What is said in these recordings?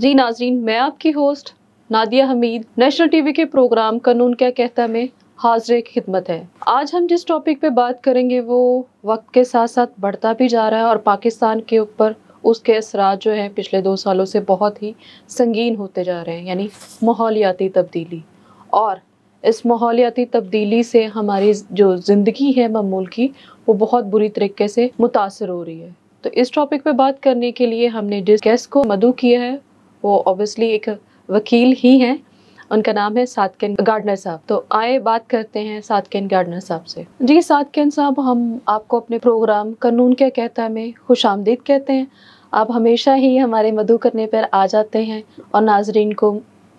जी नाजरीन मैं आपकी host Nadia Hameed national TV के प्रोग्राम कानून क्या कहता में हाजिर खिदमत है आज हम जिस टॉपिक पे बात करेंगे वो वक्त के साथ साथ बढ़ता भी जा रहा है और पाकिस्तान के ऊपर उसके असरा जो हैं पिछले दो सालों से बहुत ही संगीन होते जा रहे हैं यानी माहौलियाती तब्दीली और इस माहौलियाती तब्दीली से हमारी जो ज़िंदगी है ममूल की वो बहुत बुरी तरीके से मुतासर हो रही है तो इस टॉपिक पे बात करने के लिए हमने जिस गेस्ट को मधु किया है वो ऑब्वियसली एक वकील ही हैं उनका नाम है सातकिन गार्डनर साहब तो आए बात करते हैं सातकिन गार्डनर साहब से जी सातकिन साहब हम आपको अपने प्रोग्राम कानून क्या कहता है में खुश आमदीद कहते हैं आप हमेशा ही हमारे मधु करने पर आ जाते हैं और नाजरीन को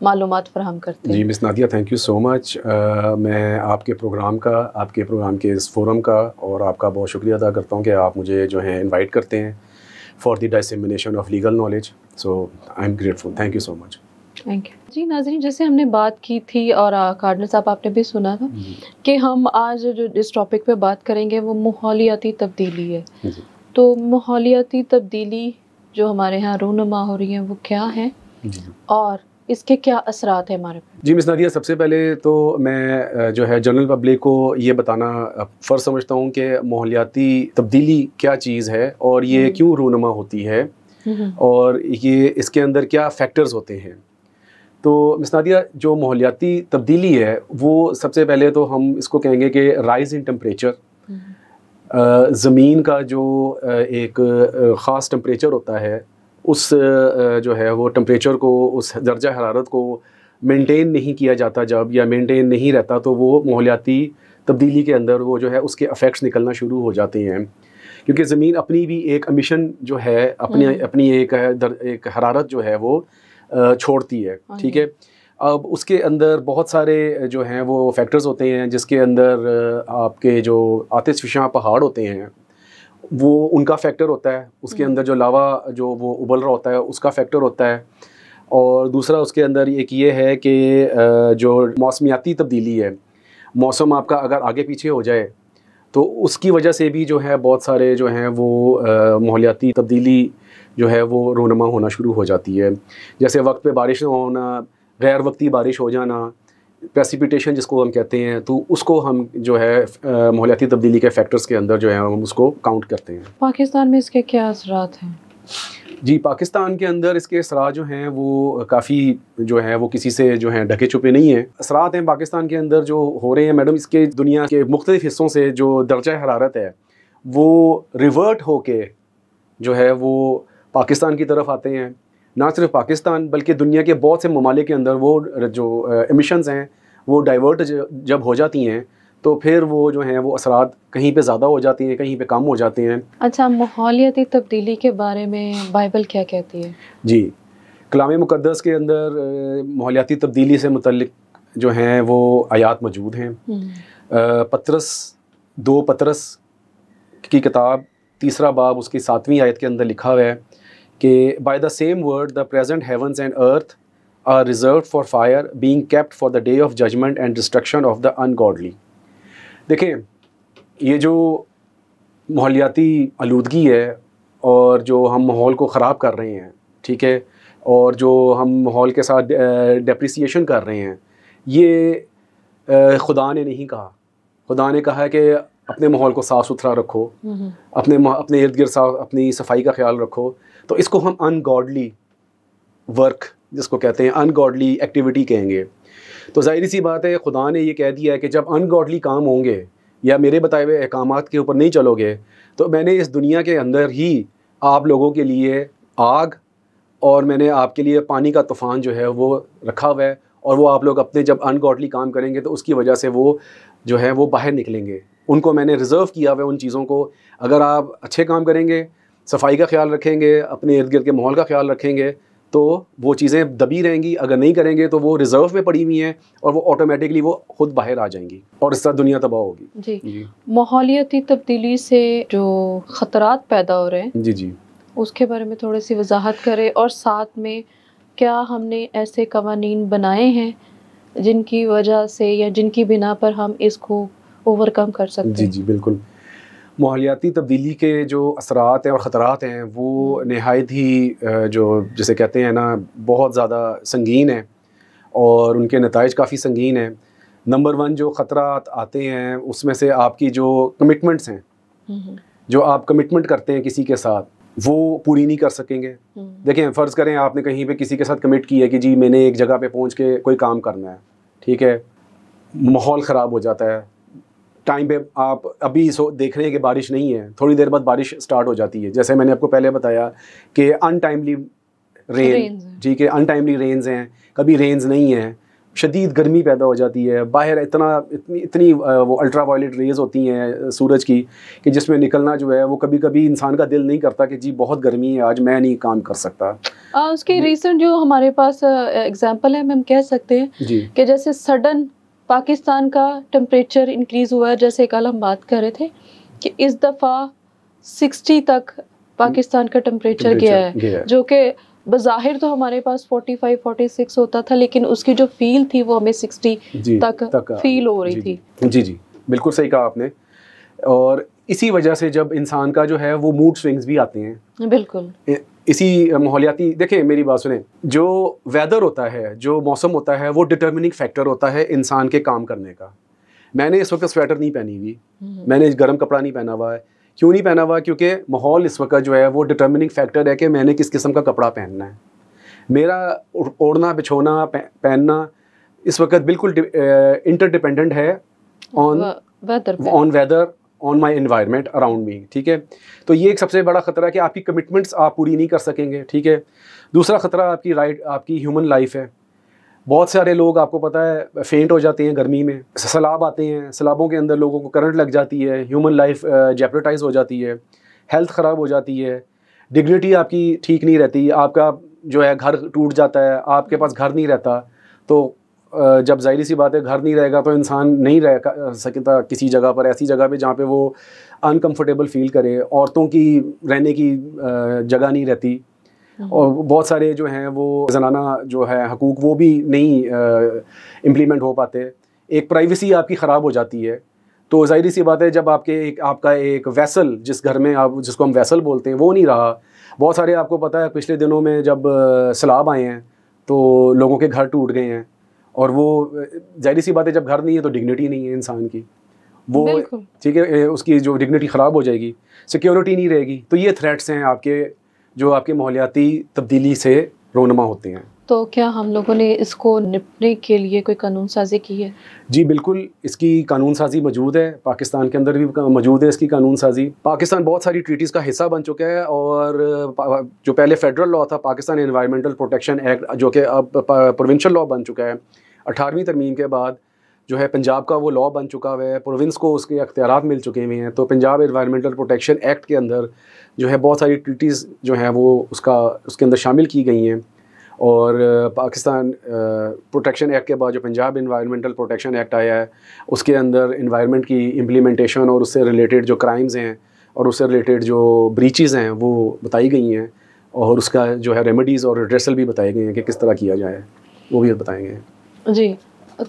मालूम फ्राहम करते हैं जी miss Nadia thank you so much मैं आपके प्रोग्राम का आपके प्रोग्राम के इस फोरम का और आपका बहुत शुक्रिया अदा करता हूँ कि आप मुझे जो है इन्वाइट करते हैं for the dissemination of legal knowledge so I am grateful thank you so much thank you जी नाजरीन जैसे हमने बात की थी और कार्डनल साहब आपने भी सुना था कि हम आज जो इस टॉपिक पे बात करेंगे वो माहौलियाती तब्दीली है तो माहौलियाती तब्दीली जो हमारे यहाँ रोनुमा हो रही है वो क्या है और इसके क्या असरात हैं हमारे पे? जी मिस नदिया सबसे पहले तो मैं जो है जनरल पब्लिक को ये बताना फ़र्ज समझता हूँ कि माहौलियाती तब्दीली क्या चीज़ है और ये हम्म। क्यों रोनमा होती है हम्म। और ये इसके अंदर क्या फैक्टर्स होते हैं तो मिसनादिया जो माहौलियाती तब्दीली है वो सबसे पहले तो हम इसको कहेंगे कि राइज़ इन टम्परेचर ज़मीन का जो एक ख़ास टम्परेचर होता है उस जो है वो टम्परेचर को उस दर्जा हरारत को मेंटेन नहीं किया जाता जब या मेंटेन नहीं रहता तो वो माहौलियाती तब्दीली के अंदर वो जो है उसके अफेक्ट्स निकलना शुरू हो जाते हैं क्योंकि ज़मीन अपनी भी एक अमिशन जो है अपने हम्म। अपनी एक दर, एक हरारत जो है वो छोड़ती है हाँ ठीक है अब उसके अंदर बहुत सारे जो हैं वो फैक्टर्स होते हैं जिसके अंदर आपके जो आतिश फिशा पहाड़ होते हैं वो उनका फैक्टर होता है उसके हम्म। अंदर जो लावा जो वो उबल रहा होता है उसका फैक्टर होता है और दूसरा उसके अंदर एक ये है कि जो मौसमियाती तब्दीली है मौसम आपका अगर आगे पीछे हो जाए तो उसकी वजह से भी जो है बहुत सारे जो हैं वो माहौलियाती तब्दीली जो है वो रोनमा होना शुरू हो जाती है जैसे वक्त पे बारिश ना होना गैर वक्ती बारिश हो जाना प्रेसिपिटेशन जिसको हम कहते हैं तो उसको हम जो है माहौलियाती तब्दीली के फैक्टर्स के अंदर जो है हम उसको काउंट करते हैं पाकिस्तान में इसके क्या असरात हैं जी पाकिस्तान के अंदर इसके असरा जो हैं वो काफ़ी जो है वो किसी से जो है ढके छुपे नहीं हैं असरात हैं पाकिस्तान के अंदर जो हो रहे हैं मैडम इसके दुनिया के मुख्तलिफ हिस्सों से जो दर्जा हरारत है वो रिवर्ट हो के जो है वो पाकिस्तान की तरफ आते हैं ना सिर्फ पाकिस्तान बल्कि दुनिया के बहुत से ममालिक के अंदर वो जो एमिशनस हैं वो डाइवर्ट जब हो जाती हैं तो फिर वो जो हैं वो असरात कहीं पे ज़्यादा हो जाती हैं कहीं पे कम हो जाते हैं अच्छा माहौलियाती तब्दीली के बारे में बाइबल क्या कहती है जी कलाम मुकदस के अंदर माहौलियाती तब्दीली से मतलब जो हैं वो आयात मौजूद हैं हम्म। पत्रस दो पत्रस की किताब तीसरा बाब उसकी सातवीं आयत के अंदर लिखा हुआ है कि by the same word the present heavens and earth are reserved for fire being kept for the day of judgement and destruction of the ungodly देखिए ये जो माहौलियाती आलूदगी है और जो हम माहौल को ख़राब कर रहे हैं ठीक है और जो हम माहौल के साथ डिप्रिसिएशन कर रहे हैं ये खुदा ने नहीं कहा खुदा ने कहा है कि अपने माहौल को साफ़ सुथरा रखो हम्म, हम्म। अपने अपने इर्द गिर्द साफ अपनी सफाई का ख्याल रखो तो इसको हम अनगॉडली वर्क जिसको कहते हैं अनगॉडली एक्टिविटी कहेंगे तो ज़ाहिर सी बात है खुदा ने यह कह दिया है कि जब अनगॉडली काम होंगे या मेरे बताए हुए अहकाम के ऊपर नहीं चलोगे तो मैंने इस दुनिया के अंदर ही आप लोगों के लिए आग और मैंने आपके लिए पानी का तूफ़ान जो है वो रखा हुआ है और वो आप लोग अपने जब अनगॉडली काम करेंगे तो उसकी वजह से वो जो है वो बाहर निकलेंगे उनको मैंने रिज़र्व किया हुआ है उन चीज़ों को अगर आप अच्छे काम करेंगे सफाई का ख्याल रखेंगे अपने इर्द गिर्द के माहौल का ख्याल रखेंगे तो वो चीज़ें दबी रहेंगी अगर नहीं करेंगे तो वो रिजर्व में पड़ी हुई हैं और वो ऑटोमेटिकली वो खुद बाहर आ जाएंगी और इस तरह दुनिया तबाह होगी जी, जी। माहौलियाती तब्दीली से जो ख़तरात पैदा हो रहे हैं जी जी उसके बारे में थोड़ी सी वजाहत करें और साथ में क्या हमने ऐसे कवानी बनाए हैं जिनकी वजह से या जिनकी बिना पर हम इसको ओवरकम कर सकते हैं जी जी बिल्कुल माहौलियाती तब्दीली के जो असरात हैं और ख़तरात हैं वो हम्म। नहायत ही जो जैसे कहते हैं ना बहुत ज़्यादा संगीन हैं और उनके नतज काफ़ी संगीन हैं नंबर वन जो ख़तरा आते हैं उसमें से आपकी जो कमिटमेंट्स हैं हम्म। जो आप कमिटमेंट करते हैं किसी के साथ वो पूरी नहीं कर सकेंगे हम्म। देखें फ़र्ज़ करें आपने कहीं पे किसी के साथ कमिट की है कि जी मैंने एक जगह पे पहुंच के कोई काम करना है ठीक है माहौल ख़राब हो जाता है टाइम पे आप अभी देख रहे हैं कि बारिश नहीं है थोड़ी देर बाद बारिश स्टार्ट हो जाती है जैसे मैंने आपको पहले बताया कि अनटाइमली रेन ठीक है अनटाइमली रेन्स हैं कभी रेन्स नहीं हैं शदीद गर्मी पैदा हो जाती है बाहर इतना इतनी इतनी वो अल्ट्रा वायलेट रेज़ होती हैं सूरज की कि जिसमें निकलना जो है वो कभी कभी इंसान का दिल नहीं करता कि जी बहुत गर्मी है आज मैं नहीं काम कर सकता आ, उसके रीसेंट जो हमारे पास एग्जांपल है हम कह सकते हैं कि जैसे सडन पाकिस्तान का टम्परेचर इंक्रीज़ हुआ है जैसे कल हम बात कर रहे थे कि इस दफ़ा 60 तक पाकिस्तान का टम्परेचर गया है जो कि बाहिर तो हमारे पास 45 46 होता था लेकिन उसकी जो फील थी वो हमें 60 तक, तक फील हो रही जी, थी जी जी बिल्कुल सही कहा आपने और इसी वजह से जब इंसान का जो है वो मूड स्विंग्स भी आते हैं बिल्कुल इसी माहौलियाती देखें मेरी बात सुने जो वेदर होता है जो मौसम होता है वो डिटर्मिनिंग फैक्टर होता है इंसान के काम करने का मैंने इस वक्त स्वेटर नहीं पहनी हुई हम्म। मैंने गर्म कपड़ा नहीं पहना हुआ है क्यों नहीं पहना हुआ क्योंकि माहौल इस वक्त जो है वो डिटर्मिनिंग फैक्टर है कि मैंने किस किस्म का कपड़ा पहनना है मेरा ओढ़ना बिछोना पहनना इस वक्त बिल्कुल इंटर डिपेंडेंट है on on weather on my environment around me ठीक है तो ये एक सबसे बड़ा ख़तरा है कि आपकी कमिटमेंट्स आप पूरी नहीं कर सकेंगे ठीक है दूसरा ख़तरा आपकी राइट आपकी ह्यूमन लाइफ है बहुत सारे लोग आपको पता है फेंट हो जाते हैं गर्मी में सैलाब आते हैं सलाबों के अंदर लोगों को करंट लग जाती है ह्यूमन लाइफ जेपरेटाइज हो जाती है हेल्थ ख़राब हो जाती है डिग्निटी आपकी ठीक नहीं रहती आपका जो है घर टूट जाता है आपके पास घर नहीं रहता तो जब जाहिर सी बात है घर नहीं रहेगा तो इंसान नहीं रह सकता किसी जगह पर ऐसी जगह पे जहाँ पे वो अनकंफर्टेबल फील करे औरतों की रहने की जगह नहीं रहती हम्म। और बहुत सारे जो हैं वो जनाना जो है हकूक वो भी नहीं इम्प्लीमेंट हो पाते एक प्राइवेसी आपकी ख़राब हो जाती है तो जाहिर सी बात है जब आपके एक आपका एक वैसल जिस घर में आप जिसको हम वैसल बोलते हैं वो नहीं रहा बहुत सारे आपको पता है पिछले दिनों में जब सैलाब आए हैं तो लोगों के घर टूट गए हैं और वो जाहिर सी बात है जब घर नहीं है तो डिग्निटी नहीं है इंसान की वो ठीक है उसकी जो डिग्निटी ख़राब हो जाएगी सिक्योरिटी नहीं रहेगी तो ये थ्रेट्स हैं आपके जो आपके माहौलियाती तब्दीली से रोनमा होते हैं तो क्या हम लोगों ने इसको निपटने के लिए कोई कानून साजी की है जी बिल्कुल इसकी कानून साजी मौजूद है पाकिस्तान के अंदर भी मौजूद है इसकी कानून साजी पाकिस्तान बहुत सारी ट्रीटीज़ का हिस्सा बन चुका है और जो पहले फेडरल लॉ था पाकिस्तान इन्वायरमेंटल प्रोटेक्शन एक्ट जो कि अब प्रोविंशल लॉ बन चुका है अठारहवीं तरमीम के बाद जो है पंजाब का वो लॉ बन चुका हुआ है प्रोविंस को उसके अख्तियार मिल चुके हुए हैं तो पंजाब इन्वायरमेंटल प्रोटेक्शन एक्ट के अंदर जो है बहुत सारी ट्रीटीज़ जो हैं वो उसका उसके अंदर शामिल की गई हैं और पाकिस्तान प्रोटेक्शन एक्ट के बाद जो पंजाब इन्वायरमेंटल प्रोटेक्शन एक्ट आया है उसके अंदर इन्वायरमेंट की इम्प्लीमेंटेशन और उससे रिलेटेड जो क्राइम्स हैं और उससे रिलेटेड जो ब्रीचेज़ हैं वो बताई गई हैं और उसका जो है रेमेडीज़ और एड्रेसल भी बताए गए हैं कि किस तरह किया जाए वो भी बताए गए हैं जी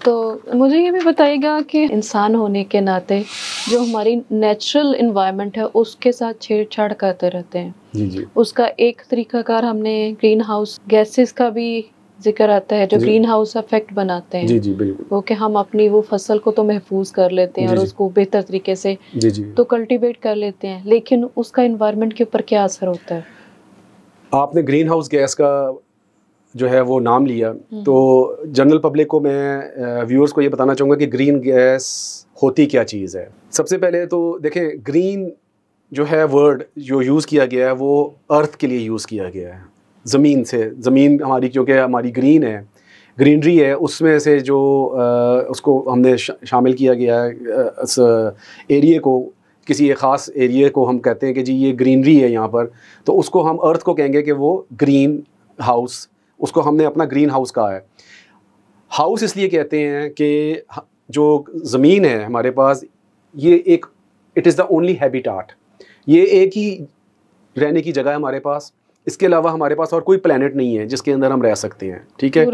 तो मुझे ये भी बताइएगा कि इंसान होने के नाते जो हमारी नेचुरल इन्वायरमेंट है उसके साथ छेड़छाड़ करते रहते हैं जी जी उसका एक तरीकाकार हमने ग्रीन हाउस गैसेस का भी जिक्र आता है जो ग्रीन हाउस इफेक्ट बनाते हैं जी जी बिल्कुल वो कि हम अपनी वो फसल को तो महफूज कर लेते हैं और उसको बेहतर तरीके से जी जी तो कल्टीवेट कर लेते हैं लेकिन उसका इन्वायरमेंट के ऊपर क्या असर होता है आपने ग्रीन हाउस गैस का जो है वो नाम लिया हम्म। तो जनरल पब्लिक को मैं व्यूअर्स को ये बताना चाहूँगा कि ग्रीन गैस होती क्या चीज़ है सबसे पहले तो देखें ग्रीन जो है वर्ड जो यूज़ किया गया है वो अर्थ के लिए यूज़ किया गया है ज़मीन से ज़मीन हमारी क्योंकि हमारी ग्रीन है ग्रीनरी है उसमें से जो आ, उसको हमने शामिल किया गया है एरिए को किसी एक ख़ास एरिए को हम कहते हैं कि जी ये ग्रीनरी है यहाँ पर तो उसको हम अर्थ को कहेंगे कि वो ग्रीन हाउस उसको हमने अपना ग्रीन हाउस कहा है हाउस इसलिए कहते हैं कि जो ज़मीन है हमारे पास ये एक it is the only habitat ये एक ही रहने की जगह है हमारे पास इसके अलावा हमारे पास और कोई प्लानट नहीं है जिसके अंदर हम रह सकते हैं ठीक है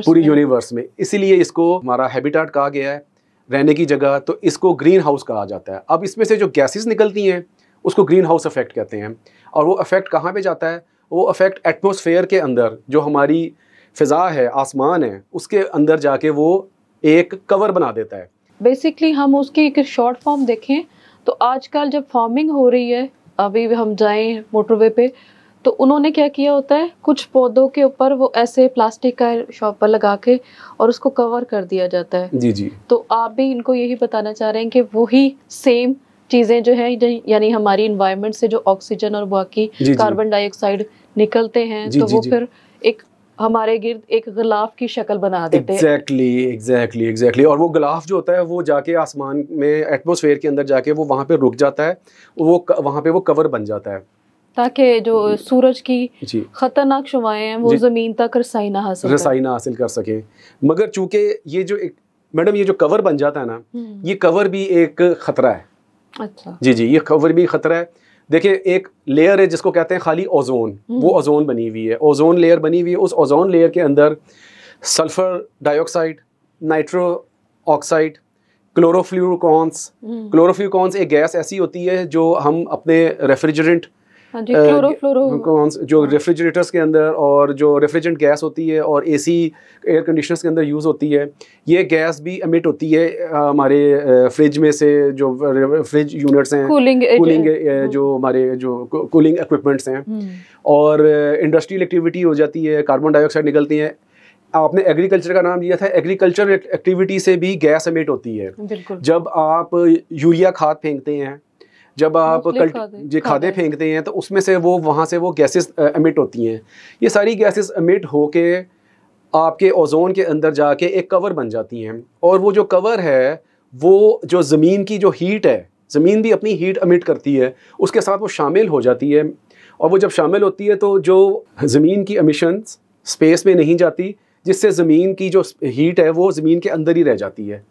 पूरी यूनिवर्स में इसीलिए इसको हमारा हैबिटाट कहा गया है रहने की जगह तो इसको ग्रीन हाउस कहा जाता है अब इसमें से जो गैसेस निकलती हैं उसको ग्रीन हाउस इफेक्ट कहते हैं और वो इफेक्ट कहाँ पे जाता है वो अफेक्ट एटमोसफेयर के अंदर जो हमारी फ़िज़ा है आसमान है उसके अंदर जाके वो एक कवर बना देता है बेसिकली हम उसकी एक शॉर्ट फॉर्म देखें तो आजकल जब फार्मिंग हो रही है अभी हम जाएं मोटरवे पे तो उन्होंने क्या किया होता है कुछ पौधों के ऊपर वो ऐसे प्लास्टिक का शॉपर लगा के और उसको कवर कर दिया जाता है जी जी तो आप भी इनको यही बताना चाह रहे हैं कि वही सेम चीज़ें जो है यानी हमारी इन्वायरमेंट से जो ऑक्सीजन और बाकी कार्बन डाइऑक्साइड निकलते हैं जी, तो जी, वो जी. फिर एक हमारे गिर्द एक गलाफ की शक्ल बना देते exactly, हैं एग्जैक्टली एग्जैक्टली एग्जैक्टली और वो गलाफ जो होता है वो जाके आसमान में एटमोसफेयर के अंदर जाके वो वहाँ पे रुक जाता है वो वहाँ पे वो कवर बन जाता है ताकि जो सूरज की खतरनाक शुमाएँ हैं वो ज़मीन तक रसाई ना हासिल रसाई ना हासिल कर सके मगर चूंकि ये जो एक मैडम ये जो कवर बन जाता है ना हम्म। ये कवर भी एक ख़तरा है अच्छा जी जी ये कवर भी ख़तरा है देखिए एक लेयर है जिसको कहते हैं खाली ओजोन हम्म। वो ओजोन बनी हुई है ओजोन लेयर बनी हुई है उस ओजोन लेयर के अंदर sulphur dioxide nitro oxide chlorofluorocarbons chlorofluorocarbons एक गैस ऐसी होती है जो हम अपने रेफ्रिजरेंट क्लोरो, हाँ क्लोरो। जो रेफ्रिजरेटर्स हाँ। के अंदर और जो रेफ्रिजरेंट गैस होती है और एसी एयर कंडीशनर्स के अंदर यूज़ होती है ये गैस भी एमिट होती है हमारे फ्रिज में से जो फ्रिज यूनिट्स हैं कूलिंग कूलिंग हाँ। जो हमारे जो कूलिंग इक्विपमेंट्स हैं हम्म। और इंडस्ट्रियल एक्टिविटी हो जाती है कार्बन डाइऑक्साइड निकलती है आपने एग्रीकल्चर का नाम लिया था एग्रीकल्चर एक्टिविटी से भी गैस एमिट होती है जब आप यूरिया खाद फेंकते हैं जब आप कल ये खादे फेंकते हैं तो उसमें से वो वहाँ से वो गैसेस एमिट होती हैं ये सारी गैसेस एमिट होके आपके ओजोन के अंदर जाके एक कवर बन जाती हैं और वो जो कवर है वो जो ज़मीन की जो हीट है ज़मीन भी अपनी हीट अमिट करती है उसके साथ वो शामिल हो जाती है और वो जब शामिल होती है तो जो ज़मीन की अमिशंस स्पेस में नहीं जाती जिससे ज़मीन की जो हीट है वो ज़मीन के अंदर ही रह जाती है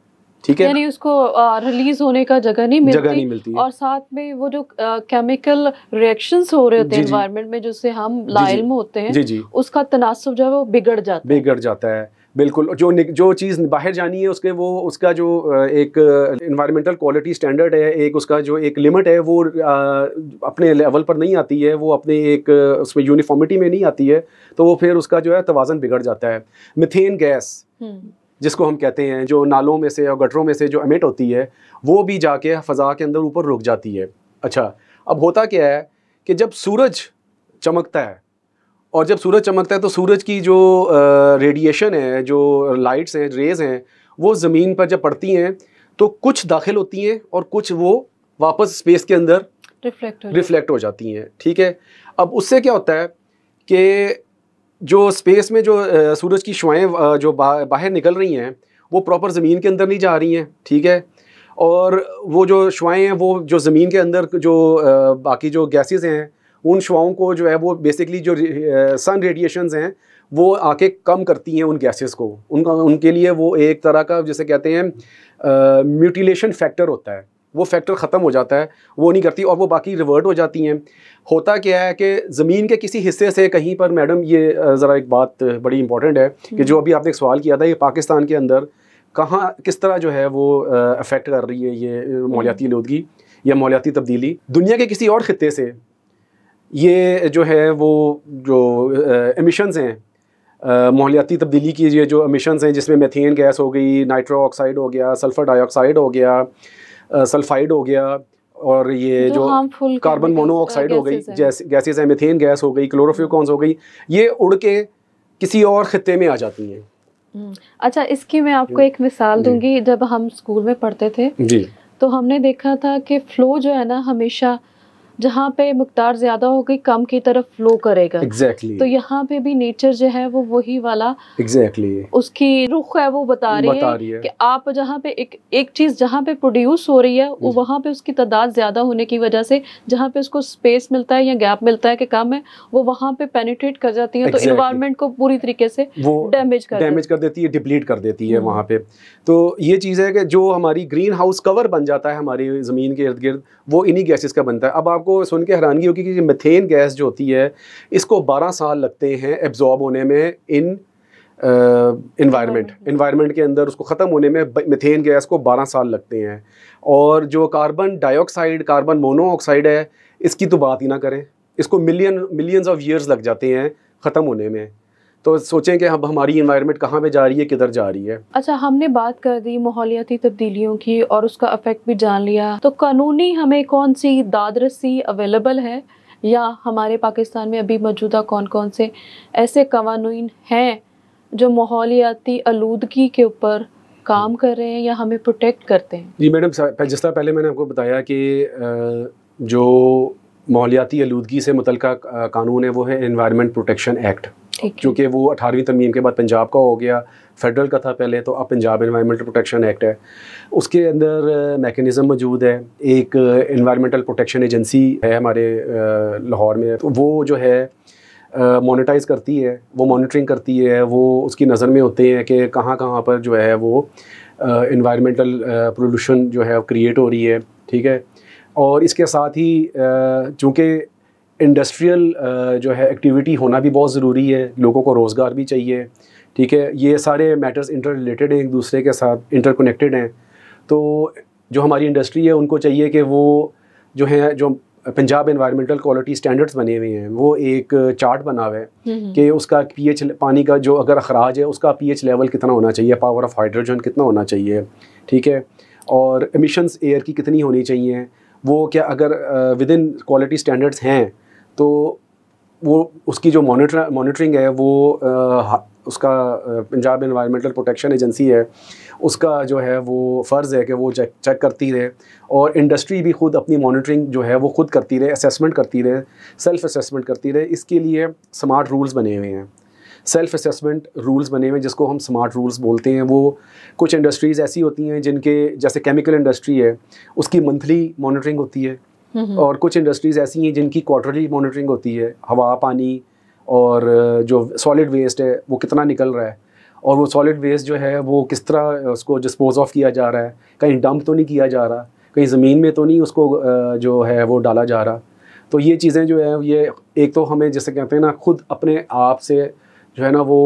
ठीक है यानी उसको रिलीज होने का जगह नहीं मिलती जगह नहीं मिलती और साथ में वो जो केमिकल रिएक्शंस हो रहे होते हैं एनवायरनमेंट में जिससे हम लाइल में होते हैं जी जी उसका तनासब जो है वो बिगड़ जाता है बिगड़ जाता है बिल्कुल जो जो चीज़ बाहर जानी है उसके वो उसका जो एक इन्वायरमेंटल क्वालिटी स्टैंडर्ड है एक उसका जो एक लिमिट है वो आ, अपने लेवल पर नहीं आती है वो अपने एक उसमें यूनिफॉर्मिटी में नहीं आती है तो वो फिर उसका जो है तोज़न बिगड़ जाता है मिथेन हम्म। गैस जिसको हम कहते हैं जो नालों में से और गटरों में से जो एमिट होती है वो भी जाके फ़ज़ा के अंदर ऊपर रुक जाती है अच्छा अब होता क्या है कि जब सूरज चमकता है और जब सूरज चमकता है तो सूरज की जो रेडिएशन है जो लाइट्स हैं रेज़ हैं वो ज़मीन पर जब पड़ती हैं तो कुछ दाखिल होती हैं और कुछ वो वापस स्पेस के अंदर रिफ्लेक्ट हो रिफ्लेक्ट हो जाती हैं ठीक है अब उससे क्या होता है कि जो स्पेस में जो सूरज की शुआएँ जो बा, बाहर निकल रही हैं वो प्रॉपर ज़मीन के अंदर नहीं जा रही हैं ठीक है और वो जो शुआएँ हैं वो जो ज़मीन के अंदर जो बाकी जो गैसेज़ हैं उन शुआओं को जो है वो बेसिकली जो सन रेडिएशन हैं वो आके कम करती हैं उन गैसेस को उनका उनके लिए वो एक तरह का जैसे कहते हैं म्यूटिलेशन फैक्टर होता है वो फैक्टर ख़त्म हो जाता है वो नहीं करती और वो बाकी रिवर्ट हो जाती हैं होता क्या है कि ज़मीन के किसी हिस्से से कहीं पर मैडम ये ज़रा एक बात बड़ी इंपॉर्टेंट है कि हम्म। जो अभी आपने एक सवाल किया था ये पाकिस्तान के अंदर कहाँ किस तरह जो है वो अफेक्ट कर रही है ये मालियाती हम्म। आलूगी या मालियाती तब्दीली दुनिया के किसी और ख़त्े से ये जो है वो जो एमिशनस हैं मालियाती तब्दीली की ये जो एमिशनस हैं जिसमें मेथेन गैस हो गई नाइट्रो ऑक्साइड हो गया सल्फ़र डाइऑक्साइड हो गया सल्फाइड हो गया और ये जो, कार्बन मोनोऑक्साइड हो गई जैसे गैसेज है मिथेन गैस हो गई क्लोरोफ्यूकॉन्स हो गई ये उड़ के किसी और खत्े में आ जाती हैं हम्म। अच्छा इसकी मैं आपको एक मिसाल दूंगी जब हम स्कूल में पढ़ते थे जी तो हमने देखा था कि फ्लो जो है ना हमेशा जहाँ पे मुकदार ज्यादा होगी कम की तरफ फ्लो करेगा एग्जैक्टली exactly. तो यहाँ पे भी नेचर जो है वो वही वाला एग्जैक्टली exactly. उसकी रुख है वो बता रही, बता रही है, है कि आप जहाँ पे एक एक चीज जहाँ पे प्रोड्यूस हो रही है वो वहाँ पे उसकी तादाद ज्यादा होने की वजह से जहाँ पे उसको स्पेस मिलता है या गैप मिलता है कि कम है वो वहाँ पे पेनिट्रेट कर जाती है तो exactly. तो इन्वायरमेंट को पूरी तरीके से डैमेज कर डैमेज कर देती है डिप्लीट कर देती है वहाँ पे तो ये चीज़ है कि जो हमारी ग्रीन हाउस कवर बन जाता है हमारी ज़मीन के इर्द गिर्द वो इन्हीं गैसेज का बनता है अब आप आपको सुन के हैरानगी होगी कि मिथेन गैस जो होती है इसको 12 साल लगते हैं एब्जॉर्ब होने में इन इन्वायरमेंट uh, इन्वायरमेंट के अंदर उसको ख़त्म होने में मिथेन गैस को 12 साल लगते हैं और जो कार्बन डाइऑक्साइड कार्बन मोनोऑक्साइड है इसकी तो बात ही ना करें इसको मिलियन मिलियंस ऑफ ईयर्स लग जाते हैं ख़त्म होने में तो सोचें कि हम हमारी इन्वायरमेंट कहाँ पे जा रही है किधर जा रही है अच्छा हमने बात कर दी माहौलियाती तब्दीलियों की और उसका अफेक्ट भी जान लिया तो कानूनी हमें कौन सी दादरसी अवेलेबल है या हमारे पाकिस्तान में अभी मौजूदा कौन कौन से ऐसे कवानीन हैं जो माहौलियाती आलूदगी के ऊपर काम कर रहे हैं या हमें प्रोटेक्ट करते हैं जी मैडम जिस तरह पहले मैंने आपको बताया कि जो माहौलियाती आलूदगी से मुतल कानून है वो है इन्वायरमेंट प्रोटेक्शन एक्ट क्योंकि वो अठारहवीं तरमीम के बाद पंजाब का हो गया फेडरल का था पहले तो अब पंजाब इन्वायरमेंटल प्रोटेक्शन एक्ट है उसके अंदर मेकनिज़म मौजूद है एक इन्वायरमेंटल प्रोटेक्शन एजेंसी है हमारे लाहौर में तो वो जो है मोनिटाइज़ करती है वो मॉनिटरिंग करती है वो उसकी नज़र में होते हैं कि कहाँ कहाँ पर जो है वो इन्वायरमेंटल पोल्यूशन जो है क्रिएट हो रही है ठीक है और इसके साथ ही चूँकि इंडस्ट्रियल uh, जो है एक्टिविटी होना भी बहुत ज़रूरी है लोगों को रोज़गार भी चाहिए ठीक है ये सारे मैटर्स इंटर रिलेटेड हैं एक दूसरे के साथ इंटर कनेक्टेड हैं तो जो हमारी इंडस्ट्री है उनको चाहिए कि वो जो है जो पंजाब इन्वायरमेंटल क्वालिटी स्टैंडर्ड्स बने हुए हैं वो एक चार्ट बना हुआ है कि उसका पीएच पानी का जो अगर अखराज है उसका पीएच लेवल कितना होना चाहिए पावर ऑफ हाइड्रोजन कितना होना चाहिए ठीक है और एमिशंस एयर की कितनी होनी चाहिए वो क्या अगर विद इन क्वालिटी स्टैंडर्ड्स हैं तो वो उसकी जो मॉनिटर मॉनिटरिंग है वो आ, उसका पंजाब इन्वायरमेंटल प्रोटेक्शन एजेंसी है उसका जो है वो फ़र्ज़ है कि वो चेक चेक करती रहे और इंडस्ट्री भी खुद अपनी मॉनिटरिंग जो है वो खुद करती रहे असेसमेंट करती रहे सेल्फ़ असेसमेंट करती रहे इसके लिए स्मार्ट रूल्स बने हुए हैं सेल्फ़ असेसमेंट रूल्स बने हुए हैं जिसको हम स्मार्ट रूल्स बोलते हैं वो कुछ इंडस्ट्रीज़ ऐसी होती हैं जिनके जैसे केमिकल इंडस्ट्री है उसकी मंथली मॉनिटरिंग होती है और कुछ इंडस्ट्रीज़ ऐसी हैं जिनकी क्वार्टरली मॉनिटरिंग होती है हवा पानी और जो सॉलिड वेस्ट है वो कितना निकल रहा है और वो सॉलिड वेस्ट जो है वो किस तरह उसको डिस्पोज ऑफ किया जा रहा है कहीं डंप तो नहीं किया जा रहा कहीं ज़मीन में तो नहीं उसको जो है वो डाला जा रहा तो ये चीज़ें जो है ये एक तो हमें जैसे कहते हैं ना खुद अपने आप से जो है ना वो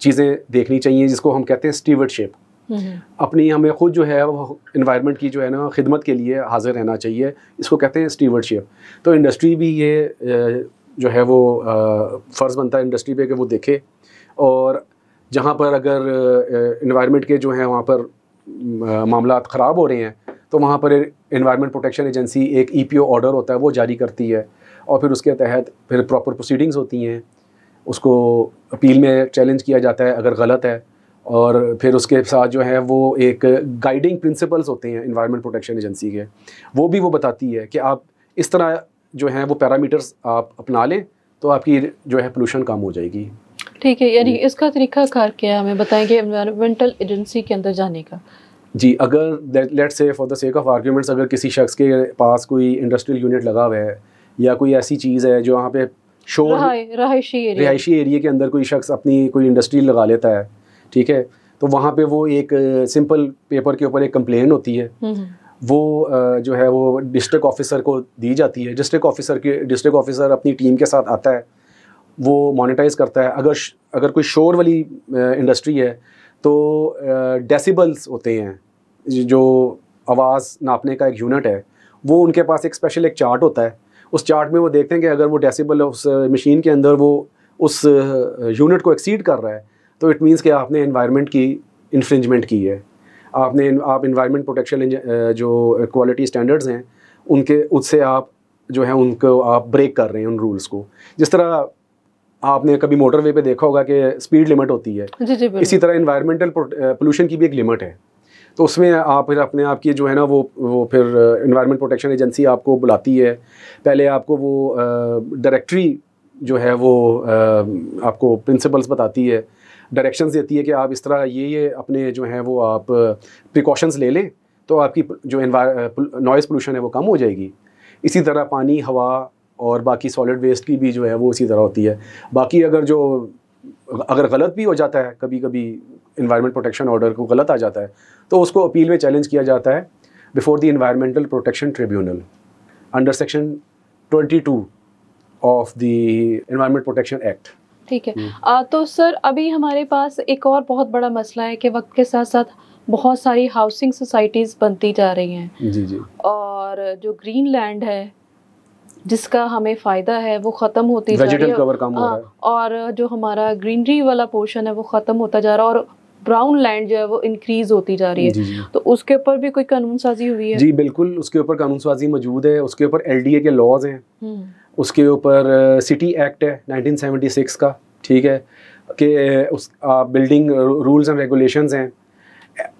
चीज़ें देखनी चाहिए जिसको हम कहते हैं स्टीवर्डशिप हम्म। अपनी हमें खुद जो है वो इन्वायरमेंट की जो है ना खिदमत के लिए हाजिर रहना चाहिए इसको कहते हैं स्टीवरशिप तो इंडस्ट्री भी ये जो है वो फ़र्ज़ बनता है इंडस्ट्री पे कि वो देखे और जहाँ पर अगर इन्वायरमेंट के जो हैं वहाँ पर मामला ख़राब हो रहे हैं तो वहाँ पर इन्वायरमेंट प्रोटेक्शन एजेंसी एक ई e ऑर्डर होता है वो जारी करती है और फिर उसके तहत फिर प्रॉपर प्रोसीडिंग्स होती हैं उसको अपील में चैलेंज किया जाता है अगर गलत है और फिर उसके साथ जो है वो एक गाइडिंग प्रिंसिपल्स होते हैं इन्वायरमेंट प्रोटेक्शन एजेंसी के वो भी वो बताती है कि आप इस तरह जो है वो पैरामीटर्स आप अपना लें तो आपकी जो है पोल्यूशन कम हो जाएगी ठीक है यानी इसका तरीका कार क्या है हमें बताएंगे इन्वायरमेंटल एजेंसी के अंदर जाने का जी अगर let's say for the sake of arguments अगर किसी शख्स के पास कोई इंडस्ट्रियल यूनिट लगा हुआ है या कोई ऐसी चीज़ है जो वहाँ पे शोर रहायशी एरिया के अंदर कोई शख्स अपनी कोई इंडस्ट्री लगा लेता है ठीक है तो वहाँ पे वो एक सिंपल पेपर के ऊपर एक कंप्लेन होती है हम्म, हम्म। वो जो है वो डिस्ट्रिक्ट ऑफिसर को दी जाती है डिस्ट्रिक्ट ऑफिसर के डिस्ट्रिक्ट ऑफिसर अपनी टीम के साथ आता है वो मोनिटाइज करता है अगर अगर कोई शोर वाली इंडस्ट्री है तो डेसिबल्स होते हैं जो आवाज़ नापने का एक यूनिट है वो उनके पास एक स्पेशल एक चार्ट होता है उस चार्ट में वो देखते हैं कि अगर वो डेसिबल उस मशीन के अंदर वो उस यूनिट को एक्सीड कर रहा है तो इट मीन्स कि आपने इन्वायरमेंट की इन्फ्रिंजमेंट की है आपने आप इन्वायरमेंट प्रोटेक्शन जो क्वालिटी स्टैंडर्ड्स हैं उनके उससे आप जो है उनको आप ब्रेक कर रहे हैं उन रूल्स को जिस तरह आपने कभी मोटरवे पे देखा होगा कि स्पीड लिमिट होती है जी जी इसी तरह इन्वायरमेंटल पोल्यूशन की भी एक लिमिट है तो उसमें आप फिर अपने आप की जो है ना वो वो फिर इन्वायरमेंट प्रोटेक्शन एजेंसी आपको बुलाती है पहले आपको वो डायरेक्टरी जो है वो आपको प्रिंसिपल्स बताती है डायरेक्शंस देती है कि आप इस तरह ये ये अपने जो हैं वो आप प्रिकॉशंस ले लें तो आपकी जो नॉइज़ पोलूशन है वो कम हो जाएगी इसी तरह पानी हवा और बाकी सॉलिड वेस्ट की भी जो है वो इसी तरह होती है बाकी अगर जो अगर गलत भी हो जाता है कभी कभी इन्वायरमेंट प्रोटेक्शन ऑर्डर को गलत आ जाता है तो उसको अपील में चैलेंज किया जाता है before the environmental protection tribunal under section twenty two of the environment protection act ठीक है hmm. आ, तो सर अभी हमारे पास एक और बहुत बड़ा मसला है कि वक्त के साथ साथ बहुत सारी हाउसिंग सोसाइटीज़ बनती जा रही हैं जी जी और जो ग्रीन लैंड है जिसका हमें फ़ायदा है वो ख़त्म होती जा रही है कवर कम हो रहा है हाँ, और जो हमारा ग्रीनरी वाला पोर्शन है वो ख़त्म होता जा रहा है और ब्राउन लैंड जो है वो इंक्रीज होती जा रही है जी जी। तो उसके ऊपर भी कोई कानून साजी हुई है जी बिल्कुल उसके ऊपर कानून साजी मौजूद है उसके ऊपर एल के लॉज हैं हम्म। उसके ऊपर सिटी एक्ट है 1976 का ठीक है कि उस आ, बिल्डिंग रूल्स एंड रेगुलेशंस हैं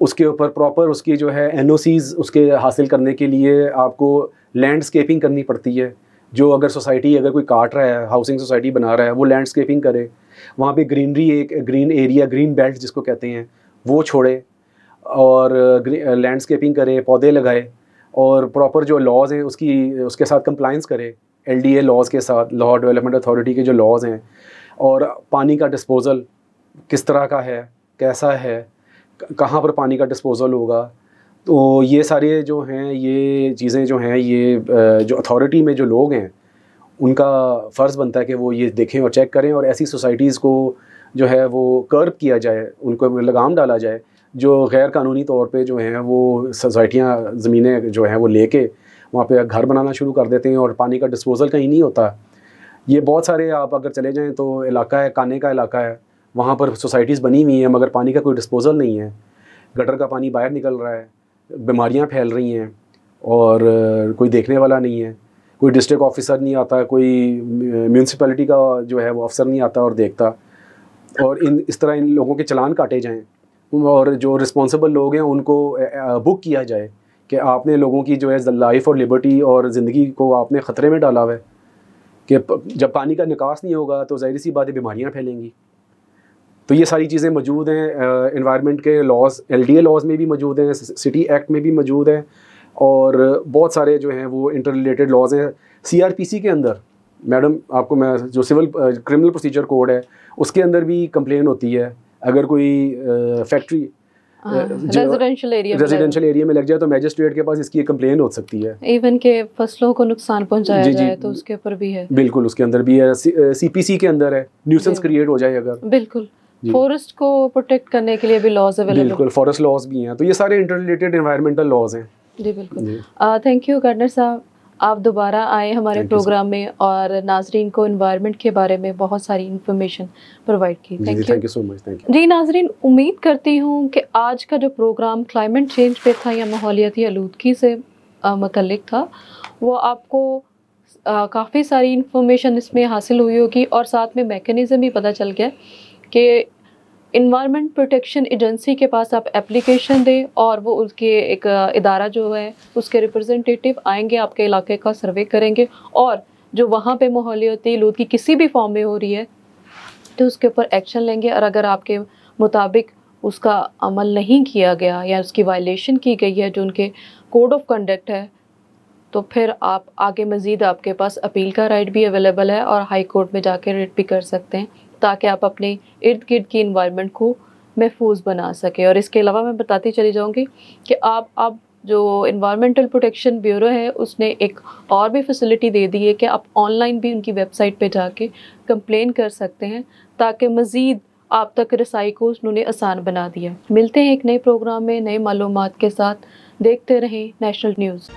उसके ऊपर प्रॉपर उसकी जो है एन उसके हासिल करने के लिए आपको लैंडस्केपिंग करनी पड़ती है जो अगर सोसाइटी अगर कोई काट रहा है हाउसिंग सोसाइटी बना रहा है वो लैंडस्केपिंग करे वहाँ पे ग्रीनरी एक ग्रीन एरिया ग्रीन बेल्ट जिसको कहते हैं वो छोड़े और लैंडस्केपिंग करे पौधे लगाए और प्रॉपर जो लॉज हैं उसकी उसके साथ कंप्लाइंस करे एल डी ए लॉज के साथ लाहौर डेवलपमेंट अथॉरिटी के जो लॉज हैं और पानी का डिस्पोज़ल किस तरह का है कैसा है कहाँ पर पानी का डिस्पोज़ल होगा तो ये सारे जो हैं ये चीज़ें जो हैं ये जो अथॉरिटी में जो लोग हैं उनका फ़र्ज़ बनता है कि वो ये देखें और चेक करें और ऐसी सोसाइटीज़ को जो है वो कर्ब किया जाए उनको लगाम डाला जाए जो गैर कानूनी तौर पे जो हैं वो सोसाइटियाँ ज़मीनें जो हैं वो लेके वहाँ पे घर बनाना शुरू कर देते हैं और पानी का डिस्पोज़ल कहीं नहीं होता ये बहुत सारे आप अगर चले जाएँ तो इलाका है काने का इलाका है वहाँ पर सोसाइटीज़ बनी हुई हैं मगर पानी का कोई डिस्पोज़ल नहीं है गटर का पानी बाहर निकल रहा है बीमारियाँ फैल रही हैं और कोई देखने वाला नहीं है कोई डिस्ट्रिक्ट ऑफिसर नहीं आता कोई म्यूनसिपैलिटी का जो है वो अफसर नहीं आता और देखता और इन इस तरह इन लोगों के चलान काटे जाएँ और जो रिस्पॉन्सिबल लोग हैं उनको बुक किया जाए कि आपने लोगों की जो है लाइफ और लिबर्टी और ज़िंदगी को आपने ख़तरे में डाला हुआ है कि जब पानी का निकास नहीं होगा तो ज़ाहिर सी बात है बीमारियाँ फैलेंगी तो ये सारी चीज़ें मौजूद हैं इन्वायरमेंट के laws L D A laws में भी मौजूद हैं सिटी एक्ट में भी मौजूद हैं और बहुत सारे जो हैं वो इंटर रिलेटेड लॉज हैं सी आर पी सी के अंदर मैडम आपको मैं जो सिविल क्रिमिनल प्रोसीजर कोड है उसके अंदर भी कंप्लेन होती है अगर कोई factory residential area residential area में लग जाए तो मैजिस्ट्रेट के पास इसकी कंप्लेन हो सकती है इवन के फसलों को नुकसान पहुंचाया जी, जी, जाए तो उसके ऊपर भी है बिल्कुल उसके अंदर भी है सीपीसी uh, के अंदर है न्यूसेंस क्रिएट हो जाए अगर बिल्कुल फॉरेस्ट को प्रोटेक्ट करने के लिए भी लॉज अवेलेबल बिल्कुल फॉरेस्ट लॉज भी हैं तो ये सारे इंटर रिलेटेड एनवायरमेंटल लॉज हैं जी बिल्कुल थैंक यू गार्डनर साहब आप दोबारा आए हमारे प्रोग्राम में और नाजरीन को इन्वायरमेंट के बारे में बहुत सारी इन्फॉर्मेशन प्रोवाइड की thank you so much thank you जी नाजरीन उम्मीद करती हूँ कि आज का जो प्रोग्राम क्लाइमेट चेंज पे था या माहौलियाती आलूदगी से मतलब था वो आपको काफ़ी सारी इन्फॉर्मेशन इसमें हासिल हुई होगी और साथ में मेकनिज़म भी पता चल गया कि इन्वायरमेंट प्रोटेक्शन एजेंसी के पास आप एप्लीकेशन दें और वो उसके एक इदारा जो है उसके रिप्रेजेंटेटिव आएंगे आपके इलाके का सर्वे करेंगे और जो वहाँ पे माहौलियाती लूद की किसी भी फॉर्म में हो रही है तो उसके ऊपर एक्शन लेंगे और अगर आपके मुताबिक उसका अमल नहीं किया गया या उसकी वायलेशन की गई है जो उनके कोड ऑफ कंडक्ट है तो फिर आप आगे मज़ीद आपके पास अपील का राइट भी अवेलेबल है और हाई कोर्ट में जाकर रिट भी कर सकते हैं ताकि आप अपने इर्द गिर्द की इन्वायरमेंट को महफूज बना सके और इसके अलावा मैं बताती चली जाऊँगी कि आप अब जो इन्वायरमेंटल प्रोटेक्शन ब्यूरो है उसने एक और भी फैसिलिटी दे दी है कि आप ऑनलाइन भी उनकी वेबसाइट पे जाके कंप्लेन कर सकते हैं ताकि मज़ीद आप तक रसाई को उन्होंने आसान बना दिया मिलते हैं एक नए प्रोग्राम में नए मालूम के साथ देखते रहें नेशनल न्यूज़